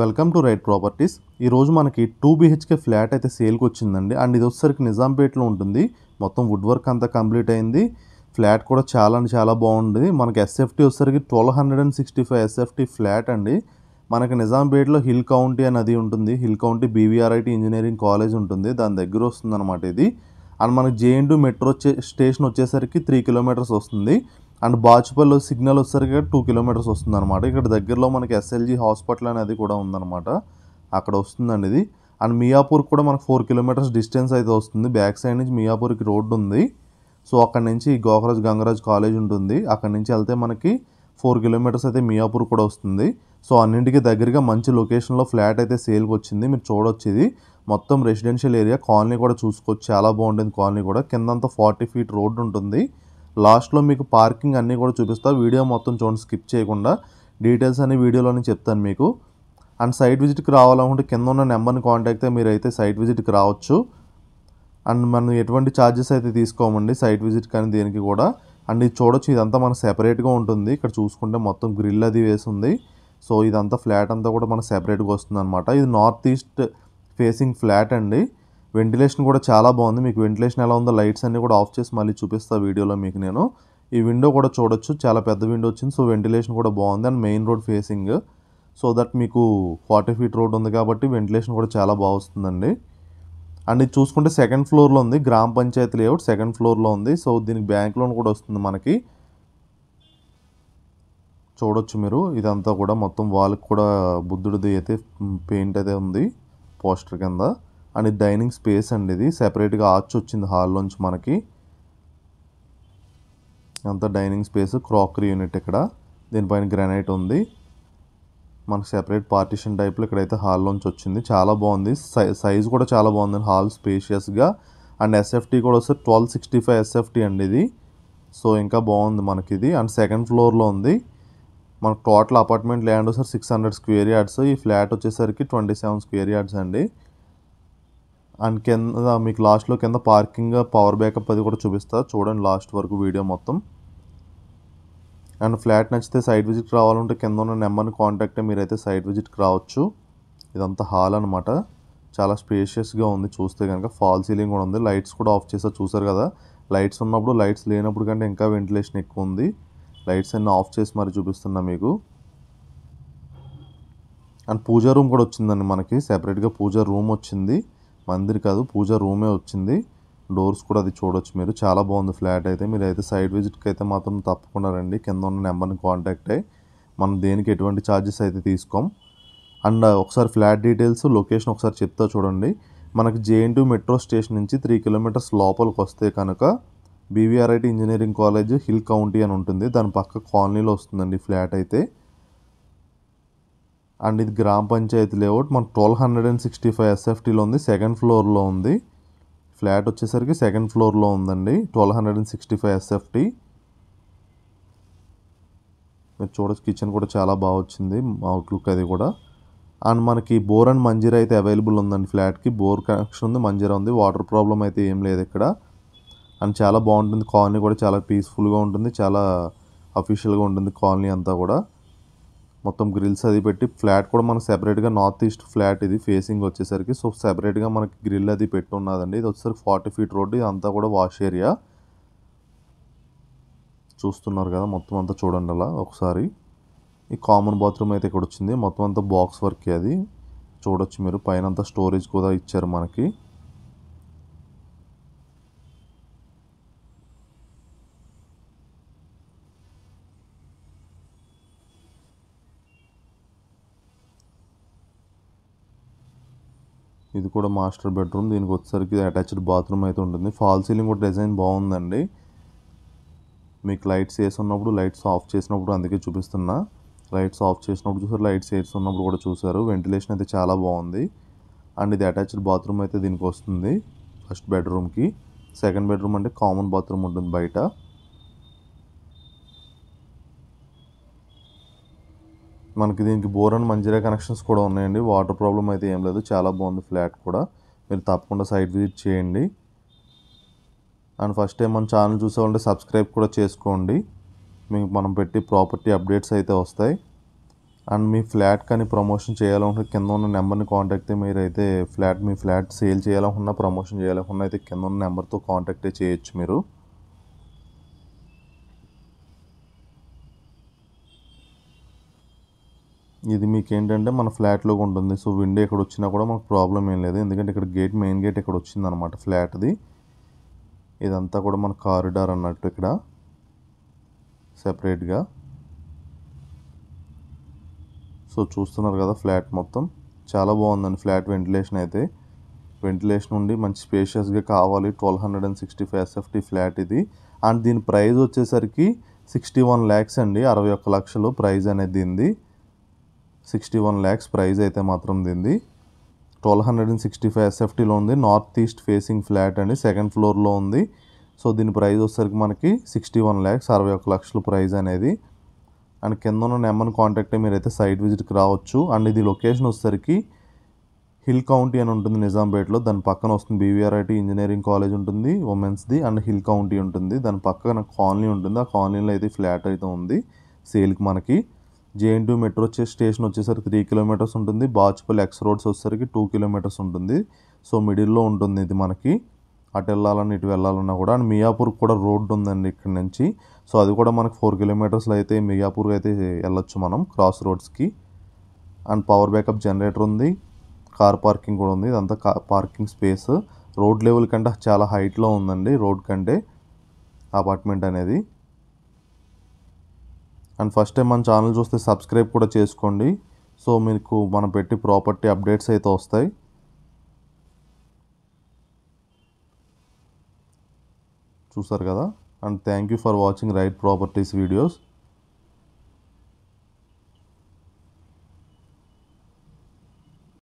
welcome to right properties ఈరోజు మనకి two BHK flat అయితే సేల్కి వచ్చిందండి అండ్ ఇది వచ్చేసరికి నిజాంపేట్లో ఉంటుంది మొత్తం వుడ్ వర్క్ అంతా కంప్లీట్ అయింది ఫ్లాట్ కూడా చాలా అంటే చాలా బాగుంది మనకి ఎస్ఎఫ్టీ వచ్చేసరికి twelve hundred and sixty five SFT flat అండి మనకి నిజాంపేట్లో హిల్ కౌంటీ అని అది ఉంటుంది Hill County BVRIT engineering college ఉంటుంది దాని దగ్గర వస్తుంది అనమాట ఇది అండ్ మనకి జేఎన్ మెట్రో స్టేషన్ వచ్చేసరికి త్రీ కిలోమీటర్స్ వస్తుంది అండ్ బాచుపల్లిలో సిగ్నల్ వచ్చేసరికి టూ కిలోమీటర్స్ వస్తుంది అనమాట ఇక్కడ దగ్గరలో మనకి ఎస్ఎల్జీ హాస్పిటల్ అనేది కూడా ఉందన్నమాట అక్కడ వస్తుందండి ఇది అండ్ మియాపూర్ కూడా మనకు ఫోర్ కిలోమీటర్స్ డిస్టెన్స్ అయితే వస్తుంది బ్యాక్ సైడ్ నుంచి మియాపూర్కి రోడ్డు ఉంది సో అక్కడ నుంచి గోకరాజ్ గంగరాజ్ కాలేజ్ ఉంటుంది అక్కడ నుంచి వెళ్తే మనకి ఫోర్ కిలోమీటర్స్ అయితే మియాపూర్ కూడా వస్తుంది సో అన్నింటికి దగ్గరగా మంచి లొకేషన్లో ఫ్లాట్ అయితే సేల్కి వచ్చింది మీరు చూడొచ్చు ఇది మొత్తం రెసిడెన్షియల్ ఏరియా కాలనీ కూడా చూసుకోవచ్చు చాలా బాగుంటుంది కాలనీ కూడా కిందంతా ఫార్టీ ఫీట్ రోడ్డు ఉంటుంది లాస్ట్లో మీకు పార్కింగ్ అన్నీ కూడా చూపిస్తా వీడియో మొత్తం చూడండి స్కిప్ చేయకుండా డీటెయిల్స్ అన్ని వీడియోలోనే చెప్తాను మీకు అండ్ సైట్ విజిట్కి రావాలనుకుంటే కింద ఉన్న నెంబర్ని కాంటాక్ట్ అయితే మీరైతే సైట్ విజిట్కి రావచ్చు అండ్ మనం ఎటువంటి ఛార్జెస్ అయితే తీసుకోమండి సైట్ విజిట్ కానీ దేనికి కూడా అండ్ ఇది చూడొచ్చు ఇదంతా మనకు సెపరేట్గా ఉంటుంది ఇక్కడ చూసుకుంటే మొత్తం గ్రిల్ అది వేసింది సో ఇదంతా ఫ్లాట్ అంతా కూడా మనకు సెపరేట్గా వస్తుంది అనమాట ఇది నార్త్ ఈస్ట్ ఫేసింగ్ ఫ్లాట్ అండి వెంటిలేషన్ కూడా చాలా బాగుంది మీకు వెంటిలేషన్ ఎలా ఉందో లైట్స్ అన్నీ కూడా ఆఫ్ చేసి మళ్ళీ చూపిస్తా వీడియోలో మీకు నేను ఈ విండో కూడా చూడొచ్చు చాలా పెద్ద విండో వచ్చింది సో వెంటిలేషన్ కూడా బాగుంది and main road facing so that మీకు ఫార్టీ ఫీట్ రోడ్ ఉంది కాబట్టి వెంటిలేషన్ కూడా చాలా బాగుంది అండ్ ఇది చూసుకుంటే సెకండ్ ఫ్లోర్లో ఉంది గ్రామ పంచాయతీ లేఅవుట్ సెకండ్ ఫ్లోర్లో ఉంది సో దీనికి బ్యాంక్ లోన్ కూడా వస్తుంది మనకి చూడొచ్చు మీరు ఇదంతా కూడా మొత్తం వాళ్ళకి కూడా బుద్ధుడిది అయితే పెయింట్ అయితే ఉంది పోస్టర్ కింద అండ్ డైనింగ్ స్పేస్ అండి ఇది సెపరేట్గా ఆర్చ్ వచ్చింది హాల్లోంచి మనకి అంత డైనింగ్ స్పేస్ క్రాకరీ యూనిట్ ఇక్కడ దీనిపైన గ్రానైట్ ఉంది మనకు సెపరేట్ పార్టీషన్ టైప్లో ఇక్కడైతే హాల్లోంచి వచ్చింది చాలా బాగుంది సైజ్ కూడా చాలా బాగుంది హాల్ స్పేషియస్గా అండ్ ఎస్ఎఫ్టీ కూడా వస్తే ట్వెల్వ్ సిక్స్టీ ఫైవ్ ఎస్ఎఫ్టీ అండి ఇది సో ఇంకా బాగుంది మనకి ఇది అండ్ సెకండ్ ఫ్లోర్లో ఉంది మనకు total apartment land sir six hundred square yards ఈ ఫ్లాట్ వచ్చేసరికి ట్వంటీ సెవెన్ స్క్వేర్ యార్డ్స్ అండి అండ్ కింద uh, మీకు లాస్ట్లో కింద పార్కింగ్ పవర్ బ్యాకప్ అది కూడా చూపిస్తారు చూడండి లాస్ట్ వరకు వీడియో మొత్తం అండ్ ఫ్లాట్ నచ్చితే సైట్ విజిట్ రావాలంటే కింద ఉన్న నెంబర్ని కాంటాక్ట్ మీరైతే సైట్ విజిట్కి రావచ్చు ఇదంతా హాల్ అనమాట చాలా స్పేషియస్గా ఉంది చూస్తే కనుక ఫాల్ సీలింగ్ కూడా ఉంది లైట్స్ కూడా ఆఫ్ చేసా చూసారు కదా లైట్స్ ఉన్నప్పుడు లైట్స్ లేనప్పుడు కంటే ఇంకా వెంటిలేషన్ ఎక్కువ ఉంది లైట్స్ అన్నీ ఆఫ్ చేసి మరి చూపిస్తున్నా మీకు అండ్ పూజా రూమ్ కూడా వచ్చిందండి మనకి సెపరేట్గా పూజా రూమ్ వచ్చింది మందిర్ కాదు పూజ రూమే వచ్చింది డోర్స్ కూడా అది చూడొచ్చు మీరు చాలా బాగుంది ఫ్లాట్ అయితే మీరు అయితే సైడ్ విజిట్కి అయితే మాత్రం తప్పకుండా రండి కింద ఉన్న నెంబర్ని కాంటాక్ట్ అయ్యి మనం దేనికి ఎటువంటి ఛార్జెస్ అయితే తీసుకోం అండ్ uh, ఒకసారి ఫ్లాట్ డీటెయిల్స్ లొకేషన్ ఒకసారి చెప్తా చూడండి మనకి జేఎన్టీ మెట్రో స్టేషన్ నుంచి త్రీ కిలోమీటర్స్ లోపలికి వస్తే కనుక BVRIT engineering college Hill County అని ఉంటుంది దాని పక్క కాలనీలో వస్తుందండి ఫ్లాట్ అయితే అండ్ ఇది గ్రామ పంచాయతీ లేఅవుట్ మన twelve hundred and sixty five ఎస్ఎఫ్టీలో ఉంది సెకండ్ ఫ్లోర్లో ఉంది ఫ్లాట్ వచ్చేసరికి సెకండ్ ఫ్లోర్లో ఉందండి twelve hundred and sixty five SFT మీరు చూడొచ్చు కిచెన్ కూడా చాలా బాగా వచ్చింది అవుట్లుక్ అది కూడా అండ్ మనకి బోర్ అండ్ మంజీరా అయితే అవైలబుల్ ఉందండి ఫ్లాట్కి బోర్ కనెక్షన్ ఉంది మంజీరా ఉంది వాటర్ ప్రాబ్లం అయితే ఏం లేదు ఇక్కడ అండ్ చాలా బాగుంటుంది కాలనీ కూడా చాలా పీస్ఫుల్గా ఉంటుంది చాలా అఫీషియల్గా ఉంటుంది కాలనీ అంతా కూడా మొత్తం గ్రిల్స్ అది పెట్టి ఫ్లాట్ కూడా మనకు సెపరేట్గా నార్త్ ఈస్ట్ ఫ్లాట్ ఇది ఫేసింగ్ వచ్చేసరికి సో సెపరేట్గా మనకి గ్రిల్ అది పెట్టి ఉన్నదండి ఇది వచ్చేసరికి ఫార్టీ ఫీట్ రోడ్డు ఇదంతా కూడా వాష్ ఏరియా చూస్తున్నారు కదా మొత్తం అంతా చూడండి అలా ఒకసారి ఈ కామన్ బాత్రూమ్ అయితే ఇక్కడ వచ్చింది మొత్తం అంతా బాక్స్ వర్క్ అది చూడొచ్చు మీరు పైన అంతా స్టోరేజ్ కూడా ఇచ్చారు మనకి ఇది కూడా మాస్టర్ బెడ్రూమ్ దీనికి వచ్చేసరికి అటాచ్డ్ బాత్రూమ్ అయితే ఉంటుంది ఫాల్ సీలింగ్ కూడా డిజైన్ బాగుందండి మీకు లైట్స్ ఉన్నప్పుడు లైట్స్ ఆఫ్ చేసినప్పుడు అందుకే చూపిస్తున్నా లైట్స్ ఆఫ్ చేసినప్పుడు చూసారు లైట్స్ ఉన్నప్పుడు కూడా చూసారు వెంటిలేషన్ అయితే చాలా బాగుంది అండ్ ఇది అటాచ్డ్ బాత్రూమ్ అయితే దీనికి వస్తుంది ఫస్ట్ బెడ్రూమ్కి సెకండ్ బెడ్రూమ్ అంటే కామన్ బాత్రూమ్ ఉంటుంది బయట మనకి దీనికి బోర్ అండ్ మంజీరా కనెక్షన్స్ కూడా ఉన్నాయండి వాటర్ ప్రాబ్లం అయితే ఏం లేదు చాలా బాగుంది ఫ్లాట్ కూడా మీరు తప్పకుండా సైట్ విజిట్ చేయండి అండ్ ఫస్ట్ టైం మన ఛానల్ ఉంటే సబ్స్క్రైబ్ కూడా చేసుకోండి మీకు మనం పెట్టి ప్రాపర్టీ అప్డేట్స్ అయితే వస్తాయి అండ్ మీ ఫ్లాట్ కానీ ప్రమోషన్ చేయాలనుకుంటే కింద ఉన్న నెంబర్ని కాంటాక్ట్ అయితే మీరైతే ఫ్లాట్ మీ ఫ్లాట్ సేల్ చేయాలనుకున్నా ప్రమోషన్ చేయాలనుకున్నా అయితే కింద ఉన్న నెంబర్తో కాంటాక్ట్ చేయొచ్చు మీరు ఇది మీకు ఏంటంటే మన ఫ్లాట్లో ఉంటుంది సో విండో ఇక్కడ వచ్చినా కూడా మనకు ప్రాబ్లం ఏం లేదు ఎందుకంటే ఇక్కడ గేట్ మెయిన్ గేట్ ఇక్కడ వచ్చింది అనమాట ఫ్లాట్ది ఇదంతా కూడా మన కారిడార్ అన్నట్టు ఇక్కడ సెపరేట్గా సో చూస్తున్నారు కదా ఫ్లాట్ మొత్తం చాలా బాగుందండి ఫ్లాట్ వెంటిలేషన్ అయితే వెంటిలేషన్ ఉండి మంచి స్పేషియస్గా కావాలి twelve hundred and sixty five SFT flat ఇది అండ్ దీని ప్రైజ్ వచ్చేసరికి సిక్స్టీ వన్ ల్యాక్స్ అండి అరవై ఒక్క లక్షలు ప్రైజ్ అనేది దీనిది సిక్స్టీ వన్ ల్యాక్స్ ప్రైజ్ అయితే మాత్రం దింది twelve hundred and sixty five ఎస్ఎఫ్టీలో ఉంది నార్త్ ఈస్ట్ ఫేసింగ్ ఫ్లాట్ అండి సెకండ్ ఫ్లోర్లో ఉంది సో దీని ప్రైజ్ వచ్చేసరికి మనకి సిక్స్టీ వన్ ల్యాక్స్ అరవై ఒక లక్షల ప్రైజ్ అనేది అండ్ కింద ఉన్న నెంబర్ని కాంటాక్ట్ అయ్యి మీరైతే సైట్ విజిట్కి రావచ్చు అండ్ ఇది లొకేషన్ వచ్చేసరికి హిల్ కౌంటీ అని ఉంటుంది నిజాంపేటలో దాని పక్కన వస్తుంది బీవీఆర్ఐటి ఇంజనీరింగ్ కాలేజ్ ఉంటుంది ఉమెన్స్ది అండ్ హిల్ కౌంటీ ఉంటుంది దాని పక్కన కాలనీ ఉంటుంది ఆ కాలనీలో అయితే ఫ్లాట్ అయితే ఉంది సేల్కి మనకి జేఎన్టీ మెట్రో వచ్చే స్టేషన్ వచ్చేసరికి త్రీ కిలోమీటర్స్ ఉంటుంది బాచ్పల్లి ఎక్స్ రోడ్స్ వచ్చేసరికి టూ కిలోమీటర్స్ ఉంటుంది సో మిడిల్లో ఉంటుంది ఇది మనకి అటు వెళ్ళాలని ఇటు వెళ్ళాలన్నా కూడా అండ్ మియాపూర్ కూడా రోడ్డు ఉందండి ఇక్కడ నుంచి సో అది కూడా మనకు ఫోర్ కిలోమీటర్స్లో అయితే మియాపూర్ అయితే వెళ్ళొచ్చు మనం క్రాస్ రోడ్స్కి అండ్ పవర్ బ్యాకప్ జనరేటర్ ఉంది కార్ పార్కింగ్ కూడా ఉంది ఇదంతా పార్కింగ్ స్పేస్ రోడ్ లెవెల్ కంటే చాలా హైట్లో ఉందండి రోడ్ కంటే అపార్ట్మెంట్ అనేది అండ్ ఫస్ట్ టైం మన ఛానల్ చూస్తే సబ్స్క్రైబ్ కూడా చేసుకోండి సో మీకు మనం పెట్టి ప్రాపర్టీ అప్డేట్స్ అయితే వస్తాయి చూసారు కదా and thank you for watching right properties videos